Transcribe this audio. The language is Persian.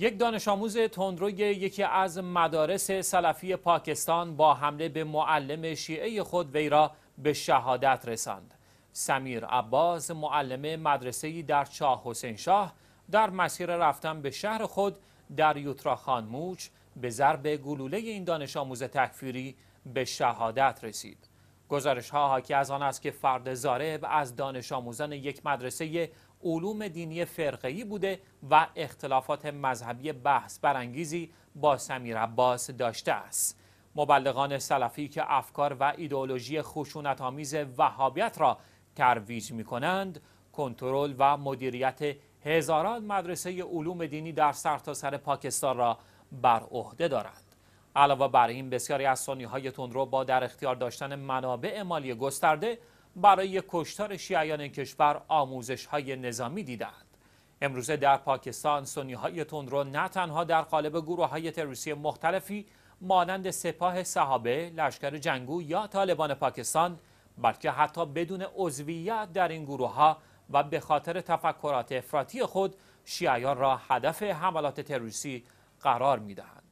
یک دانش آموز تندروی یکی از مدارس سلفی پاکستان با حمله به معلم شیعه خود وی را به شهادت رساند. سمیر عباس معلم مدرسه در چاه حسین شاه در مسیر رفتن به شهر خود در یوترا موچ به ضرب گلوله این دانش آموز تکفیری به شهادت رسید. گزارش ها حاکی از آن است که فرد زارب از دانش آموزان یک مدرسه علوم دینی فرقه‌ای بوده و اختلافات مذهبی بحث برانگیزی با سمیر عباس داشته است. مبلغان سلفی که افکار و ایدئولوژی خشونت آمیز وهابیت را ترویج می کنند، کنترل و مدیریت هزاران مدرسه علوم دینی در سرتاسر سر پاکستان را بر عهده دارند. علاوه بر این بسیاری از سنی تندرو با در اختیار داشتن منابع مالی گسترده برای کشتار شیعیان کشور آموزش های نظامی دیدند. امروزه در پاکستان سنی تندرو نه تنها در قالب گروه های تروریستی مختلفی مانند سپاه صحابه، لشکر جنگو یا طالبان پاکستان بلکه حتی بدون عضویت در این گروه ها و به خاطر تفکرات افراطی خود شیعیان را هدف حملات تروریستی قرار میدهند.